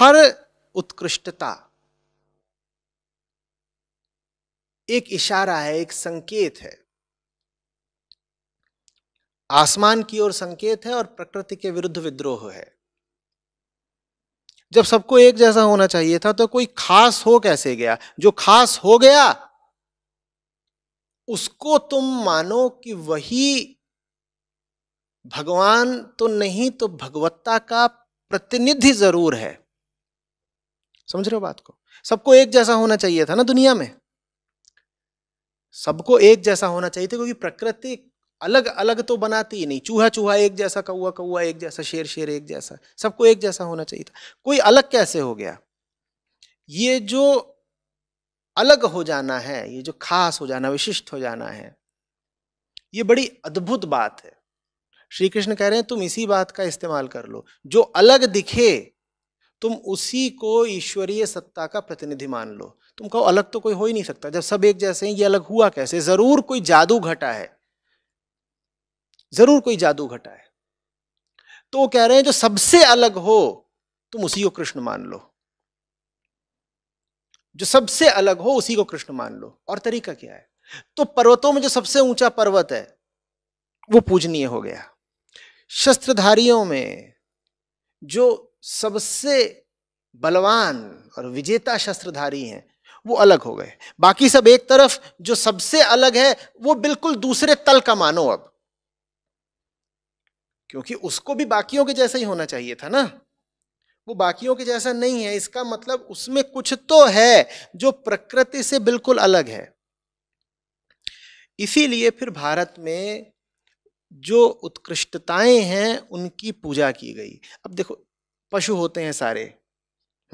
हर उत्कृष्टता एक इशारा है एक संकेत है आसमान की ओर संकेत है और प्रकृति के विरुद्ध विद्रोह है जब सबको एक जैसा होना चाहिए था तो कोई खास हो कैसे गया जो खास हो गया उसको तुम मानो कि वही भगवान तो नहीं तो भगवत्ता का प्रतिनिधि जरूर है समझ रहे हो बात को सबको एक जैसा होना चाहिए था ना दुनिया में सबको एक जैसा होना चाहिए था क्योंकि प्रकृति अलग अलग तो बनाती ही नहीं चूहा चूहा एक जैसा कौआ कौआ एक जैसा शेर शेर एक जैसा सबको एक जैसा होना चाहिए था कोई अलग कैसे हो गया ये जो अलग हो जाना है ये जो खास हो जाना विशिष्ट हो जाना है ये बड़ी अद्भुत बात है श्री कृष्ण कह रहे हैं तुम इसी बात का इस्तेमाल कर लो जो अलग दिखे तुम उसी को ईश्वरीय सत्ता का प्रतिनिधि मान लो तुम कहो अलग तो कोई हो ही नहीं सकता जब सब एक जैसे हैं ये अलग हुआ कैसे जरूर कोई जादू घटा है जरूर कोई जादू घटा है तो वो कह रहे हैं जो सबसे अलग हो तुम उसी को कृष्ण मान लो जो सबसे अलग हो उसी को कृष्ण मान लो और तरीका क्या है तो पर्वतों में जो सबसे ऊंचा पर्वत है वो पूजनीय हो गया शस्त्रधारियों में जो सबसे बलवान और विजेता शस्त्रधारी हैं वो अलग हो गए बाकी सब एक तरफ जो सबसे अलग है वो बिल्कुल दूसरे तल का मानो अब क्योंकि उसको भी बाकियों के जैसा ही होना चाहिए था ना वो बाकियों के जैसा नहीं है इसका मतलब उसमें कुछ तो है जो प्रकृति से बिल्कुल अलग है इसीलिए फिर भारत में जो उत्कृष्टताएं हैं उनकी पूजा की गई अब देखो पशु होते हैं सारे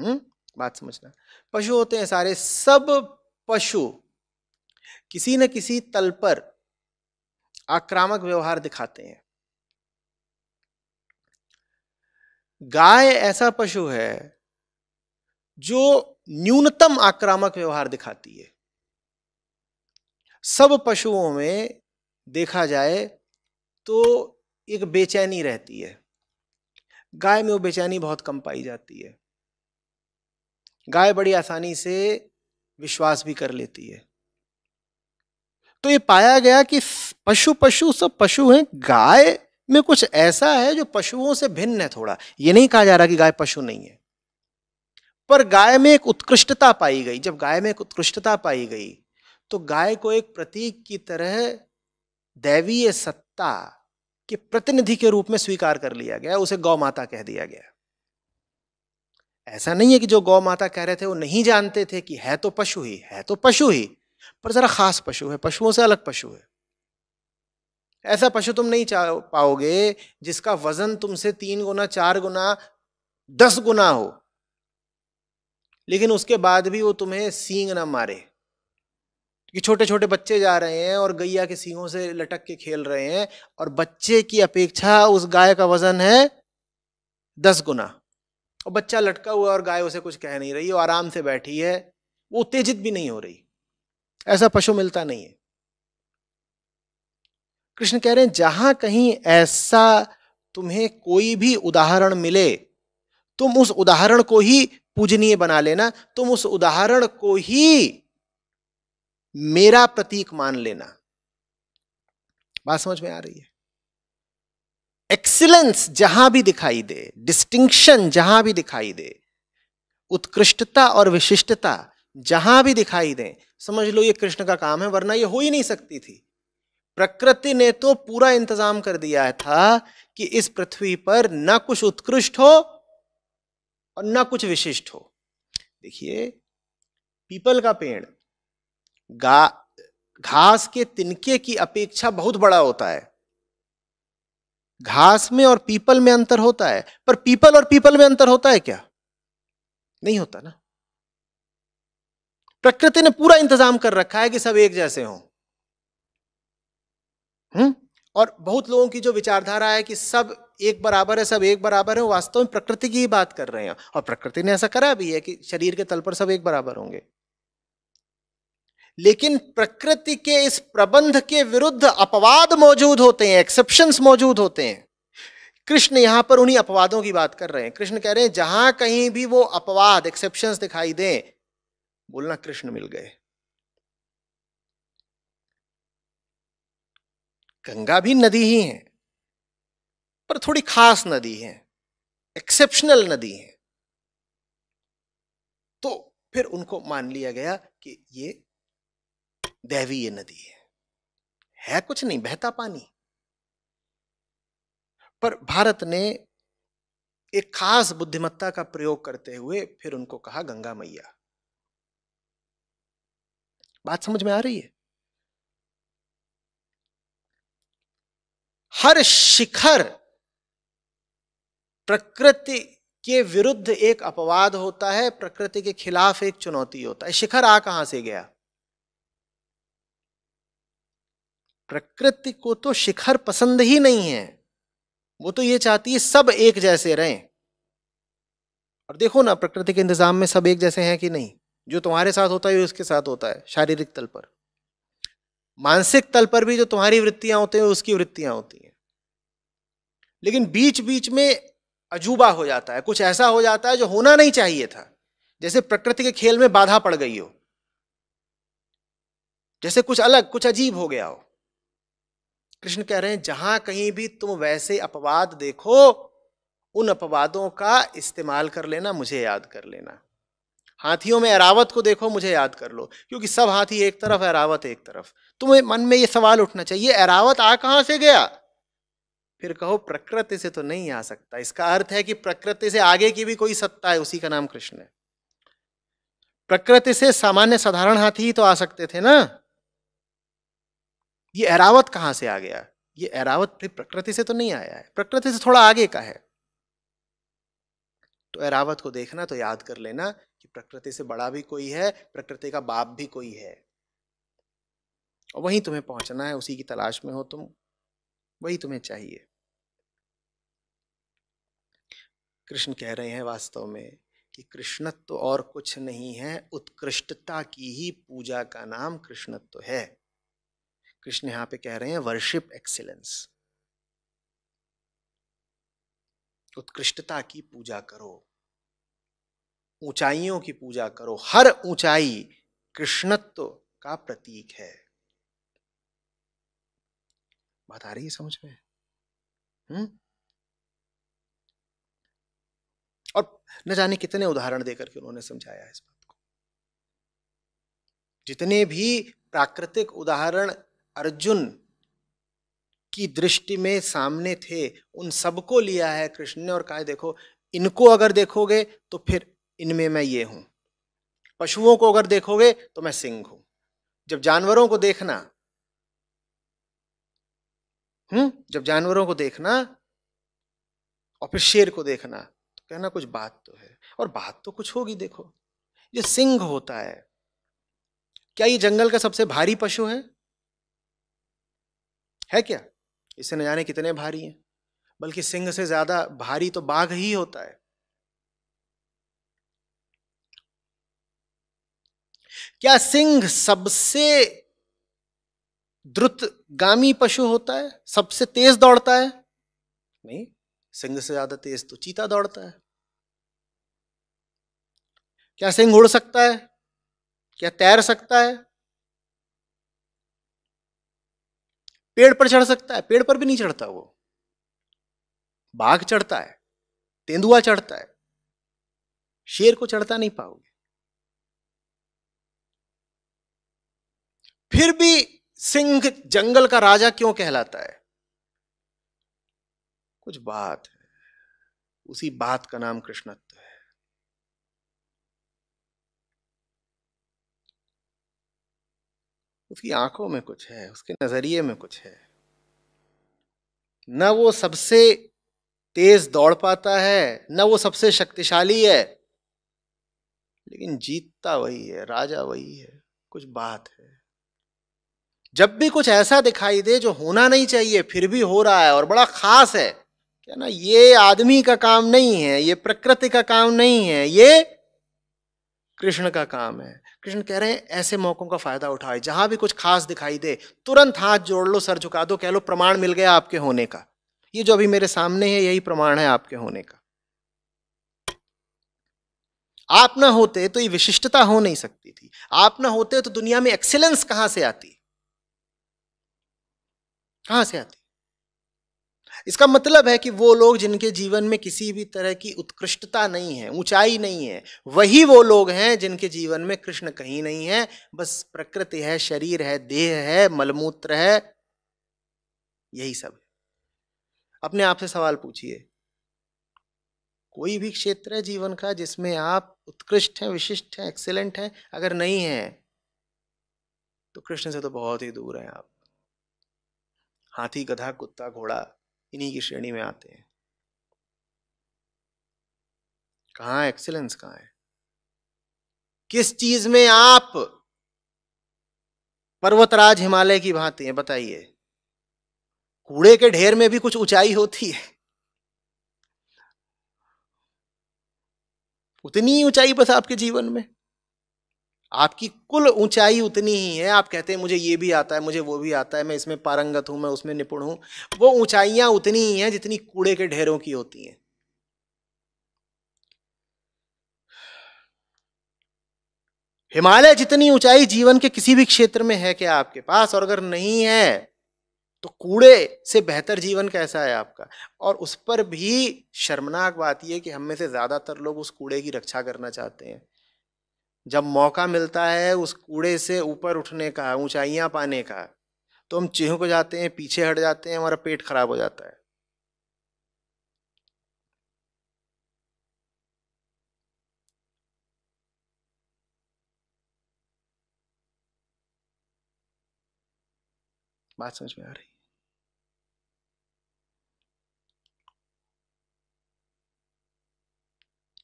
हम्म बात समझना पशु होते हैं सारे सब पशु किसी न किसी तल पर आक्रामक व्यवहार दिखाते हैं गाय ऐसा पशु है जो न्यूनतम आक्रामक व्यवहार दिखाती है सब पशुओं में देखा जाए तो एक बेचैनी रहती है गाय में वो बेचैनी बहुत कम पाई जाती है गाय बड़ी आसानी से विश्वास भी कर लेती है तो ये पाया गया कि पशु पशु सब पशु हैं गाय में कुछ ऐसा है जो पशुओं से भिन्न है थोड़ा ये नहीं कहा जा रहा कि गाय पशु नहीं है पर गाय में एक उत्कृष्टता पाई गई जब गाय में एक उत्कृष्टता पाई गई तो गाय को एक प्रतीक की तरह दैवीय सत्ता के प्रतिनिधि के रूप में स्वीकार कर लिया गया उसे गौ माता कह दिया गया ऐसा नहीं है कि जो गौ माता कह रहे थे वो नहीं जानते थे कि है तो पशु ही है तो पशु ही पर जरा खास पशु है पशुओं से अलग पशु है ऐसा पशु तुम नहीं पाओगे जिसका वजन तुमसे तीन गुना चार गुना दस गुना हो लेकिन उसके बाद भी वो तुम्हें सींग ना मारे ये छोटे छोटे बच्चे जा रहे हैं और गैया के सींगों से लटक के खेल रहे हैं और बच्चे की अपेक्षा उस गाय का वजन है दस गुना और बच्चा लटका हुआ और गाय उसे कुछ कह नहीं रही और आराम से बैठी है वो उत्तेजित भी नहीं हो रही ऐसा पशु मिलता नहीं है कृष्ण कह रहे हैं जहां कहीं ऐसा तुम्हें कोई भी उदाहरण मिले तुम उस उदाहरण को ही पूजनीय बना लेना तुम उस उदाहरण को ही मेरा प्रतीक मान लेना बात समझ में आ रही है एक्सीलेंस जहां भी दिखाई दे डिस्टिंक्शन जहां भी दिखाई दे उत्कृष्टता और विशिष्टता जहां भी दिखाई दे समझ लो ये कृष्ण का काम है वरना ये हो ही नहीं सकती थी प्रकृति ने तो पूरा इंतजाम कर दिया था कि इस पृथ्वी पर ना कुछ उत्कृष्ट हो और ना कुछ विशिष्ट हो देखिए पीपल का पेड़ घास के तिनके की अपेक्षा बहुत बड़ा होता है घास में और पीपल में अंतर होता है पर पीपल और पीपल में अंतर होता है क्या नहीं होता ना प्रकृति ने पूरा इंतजाम कर रखा है कि सब एक जैसे हों हम्म और बहुत लोगों की जो विचारधारा है कि सब एक बराबर है सब एक बराबर है वास्तव में प्रकृति की ही बात कर रहे हैं और प्रकृति ने ऐसा करा भी है कि शरीर के तल पर सब एक बराबर होंगे लेकिन प्रकृति के इस प्रबंध के विरुद्ध अपवाद मौजूद होते हैं एक्सेप्शंस मौजूद होते हैं कृष्ण यहां पर उन्हीं अपवादों की बात कर रहे हैं कृष्ण कह रहे हैं जहां कहीं भी वो अपवाद एक्सेप्शंस दिखाई दें बोलना कृष्ण मिल गए गंगा भी नदी ही है पर थोड़ी खास नदी है एक्सेप्शनल नदी है तो फिर उनको मान लिया गया कि ये बहवी ये नदी है है कुछ नहीं बहता पानी पर भारत ने एक खास बुद्धिमत्ता का प्रयोग करते हुए फिर उनको कहा गंगा मैया बात समझ में आ रही है हर शिखर प्रकृति के विरुद्ध एक अपवाद होता है प्रकृति के खिलाफ एक चुनौती होता है शिखर आ कहां से गया प्रकृति को तो शिखर पसंद ही नहीं है वो तो ये चाहती है सब एक जैसे रहें और देखो ना प्रकृति के इंतजाम में सब एक जैसे हैं कि नहीं जो तुम्हारे साथ होता है उसके साथ होता है शारीरिक तल पर मानसिक तल पर भी जो तुम्हारी वृत्तियां होती हैं उसकी वृत्तियां होती हैं लेकिन बीच बीच में अजूबा हो जाता है कुछ ऐसा हो जाता है जो होना नहीं चाहिए था जैसे प्रकृति के खेल में बाधा पड़ गई हो जैसे कुछ अलग कुछ अजीब हो गया हो कृष्ण कह रहे हैं जहां कहीं भी तुम वैसे अपवाद देखो उन अपवादों का इस्तेमाल कर लेना मुझे याद कर लेना हाथियों में अरावत को देखो मुझे याद कर लो क्योंकि सब हाथी एक तरफ अरावत एक तरफ तुम्हें मन में ये सवाल उठना चाहिए अरावत आ कहां से गया फिर कहो प्रकृति से तो नहीं आ सकता इसका अर्थ है कि प्रकृति से आगे की भी कोई सत्ता है उसी का नाम कृष्ण है प्रकृति से सामान्य साधारण हाथी ही तो आ सकते थे ना ये एरावत कहाँ से आ गया ये एरावत प्रकृति से तो नहीं आया है प्रकृति से थोड़ा आगे का है तो एरावत को देखना तो याद कर लेना कि प्रकृति से बड़ा भी कोई है प्रकृति का बाप भी कोई है और वहीं तुम्हें पहुंचना है उसी की तलाश में हो तुम वही तुम्हें चाहिए कृष्ण कह रहे हैं वास्तव में कि कृष्णत्व तो और कुछ नहीं है उत्कृष्टता की ही पूजा का नाम कृष्णत्व तो है कृष्ण यहां पे कह रहे हैं वर्शिप एक्सीलेंस उत्कृष्टता की पूजा करो ऊंचाइयों की पूजा करो हर ऊंचाई कृष्णत्व का प्रतीक है बात आ रही है समझ में हुँ? हम्म? और न जाने कितने उदाहरण देकर के उन्होंने समझाया इस बात को जितने भी प्राकृतिक उदाहरण अर्जुन की दृष्टि में सामने थे उन सबको लिया है कृष्ण ने और कहा देखो इनको अगर देखोगे तो फिर इनमें मैं ये हूं पशुओं को अगर देखोगे तो मैं सिंह हूं जब जानवरों को देखना हम्म जब जानवरों को देखना और फिर शेर को देखना तो कहना कुछ बात तो है और बात तो कुछ होगी देखो ये सिंह होता है क्या ये जंगल का सबसे भारी पशु है है क्या इसे न जाने कितने भारी हैं बल्कि सिंह से ज्यादा भारी तो बाघ ही होता है क्या सिंह सबसे द्रुतगामी पशु होता है सबसे तेज दौड़ता है नहीं सिंह से ज्यादा तेज तो चीता दौड़ता है क्या सिंह उड़ सकता है क्या तैर सकता है पेड़ पर चढ़ सकता है पेड़ पर भी नहीं चढ़ता वो बाघ चढ़ता है तेंदुआ चढ़ता है शेर को चढ़ता नहीं पाओगे फिर भी सिंह जंगल का राजा क्यों कहलाता है कुछ बात है उसी बात का नाम कृष्णत्व उसकी आंखों में कुछ है उसके नज़रिए में कुछ है न वो सबसे तेज दौड़ पाता है न वो सबसे शक्तिशाली है लेकिन जीतता वही है राजा वही है कुछ बात है जब भी कुछ ऐसा दिखाई दे जो होना नहीं चाहिए फिर भी हो रहा है और बड़ा खास है क्या ना ये आदमी का काम नहीं है ये प्रकृति का काम नहीं है ये कृष्ण का काम है कृष्ण कह रहे हैं ऐसे मौक़ों का फ़ायदा उठाए जहां भी कुछ खास दिखाई दे तुरंत हाथ जोड़ लो सर झुका दो कह लो प्रमाण मिल गया आपके होने का ये जो अभी मेरे सामने है यही प्रमाण है आपके होने का आप ना होते तो ये विशिष्टता हो नहीं सकती थी आप ना होते तो दुनिया में एक्सीलेंस कहां से आती कहां से आती इसका मतलब है कि वो लोग जिनके जीवन में किसी भी तरह की उत्कृष्टता नहीं है ऊंचाई नहीं है वही वो लोग हैं जिनके जीवन में कृष्ण कहीं नहीं है बस प्रकृति है शरीर है देह है मलमूत्र है यही सब अपने आप से सवाल पूछिए कोई भी क्षेत्र है जीवन का जिसमें आप उत्कृष्ट हैं विशिष्ट हैं एक्सेलेंट हैं अगर नहीं है तो कृष्ण से तो बहुत ही दूर हैं आप हाथी गधा कुत्ता घोड़ा इन्हीं की श्रेणी में आते हैं कहां एक्सीलेंस कहा है किस चीज में आप पर्वतराज हिमालय की भांति हैं बताइए कूड़े के ढेर में भी कुछ ऊंचाई होती है उतनी ऊंचाई बस आपके जीवन में आपकी कुल ऊंचाई उतनी ही है आप कहते हैं मुझे ये भी आता है मुझे वो भी आता है मैं इसमें पारंगत हूं मैं उसमें निपुण हूं वो ऊंचाइयां उतनी ही हैं जितनी कूड़े के ढेरों की होती हैं हिमालय जितनी ऊंचाई जीवन के किसी भी क्षेत्र में है क्या आपके पास और अगर नहीं है तो कूड़े से बेहतर जीवन कैसा है आपका और उस पर भी शर्मनाक बात यह कि हम में से ज़्यादातर लोग उस कूड़े की रक्षा करना चाहते हैं जब मौका मिलता है उस कूड़े से ऊपर उठने का ऊंचाइयां पाने का तो हम चिहक जाते हैं पीछे हट जाते हैं हमारा पेट खराब हो जाता है बात समझ में आ रही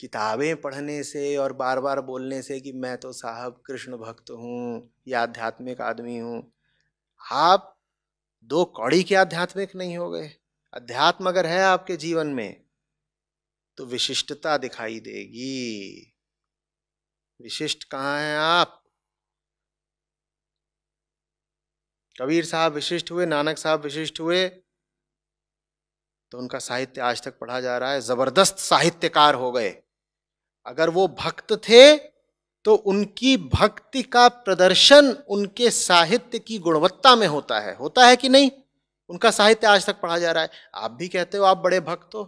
किताबें पढ़ने से और बार बार बोलने से कि मैं तो साहब कृष्ण भक्त हूँ या आध्यात्मिक आदमी हूँ आप दो कौड़ी के आध्यात्मिक नहीं हो गए अध्यात्म अगर है आपके जीवन में तो विशिष्टता दिखाई देगी विशिष्ट कहाँ हैं आप कबीर साहब विशिष्ट हुए नानक साहब विशिष्ट हुए तो उनका साहित्य आज तक पढ़ा जा रहा है ज़बरदस्त साहित्यकार हो गए अगर वो भक्त थे तो उनकी भक्ति का प्रदर्शन उनके साहित्य की गुणवत्ता में होता है होता है कि नहीं उनका साहित्य आज तक पढ़ा जा रहा है आप भी कहते हो आप बड़े भक्त हो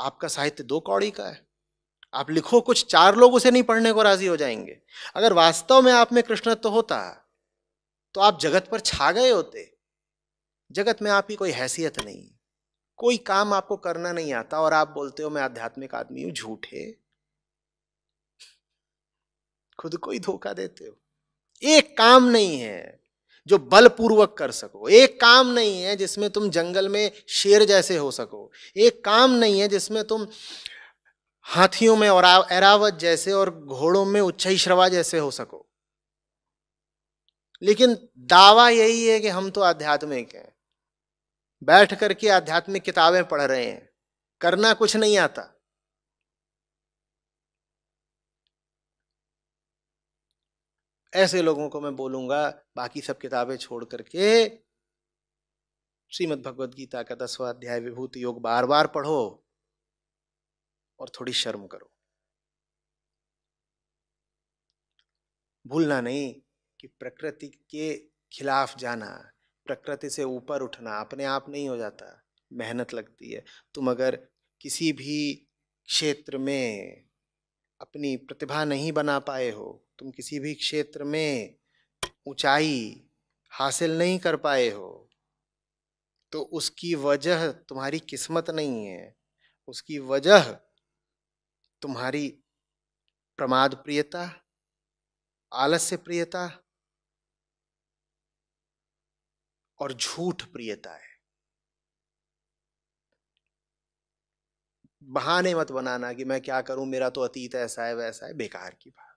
आपका साहित्य दो कौड़ी का है आप लिखो कुछ चार लोग उसे नहीं पढ़ने को राजी हो जाएंगे अगर वास्तव में आप में कृष्णत्व तो होता तो आप जगत पर छा गए होते जगत में आपकी कोई हैसियत नहीं कोई काम आपको करना नहीं आता और आप बोलते हो मैं आध्यात्मिक आदमी हूँ झूठे खुद को ही धोखा देते हो एक काम नहीं है जो बलपूर्वक कर सको एक काम नहीं है जिसमें तुम जंगल में शेर जैसे हो सको एक काम नहीं है जिसमें तुम हाथियों में और एरावत जैसे और घोड़ों में उच्चई श्रवा जैसे हो सको लेकिन दावा यही है कि हम तो आध्यात्मिक हैं बैठ करके आध्यात्मिक किताबें पढ़ रहे हैं करना कुछ नहीं आता ऐसे लोगों को मैं बोलूंगा बाकी सब किताबें छोड़ करके श्रीमद भगवद गीता का दसवा अध्याय विभूत योग बार बार पढ़ो और थोड़ी शर्म करो भूलना नहीं कि प्रकृति के खिलाफ जाना प्रकृति से ऊपर उठना अपने आप नहीं हो जाता मेहनत लगती है तुम अगर किसी भी क्षेत्र में अपनी प्रतिभा नहीं बना पाए हो तुम किसी भी क्षेत्र में ऊंचाई हासिल नहीं कर पाए हो तो उसकी वजह तुम्हारी किस्मत नहीं है उसकी वजह तुम्हारी प्रमाद प्रियता आलस्य प्रियता और झूठ प्रियता है बहाने मत बनाना कि मैं क्या करूं मेरा तो अतीत ऐसा है वैसा है बेकार की बात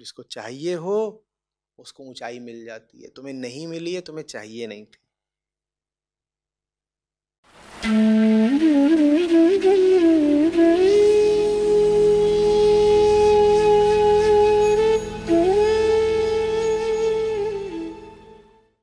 जिसको चाहिए हो उसको ऊंचाई मिल जाती है तुम्हें नहीं मिली है तुम्हें चाहिए नहीं थी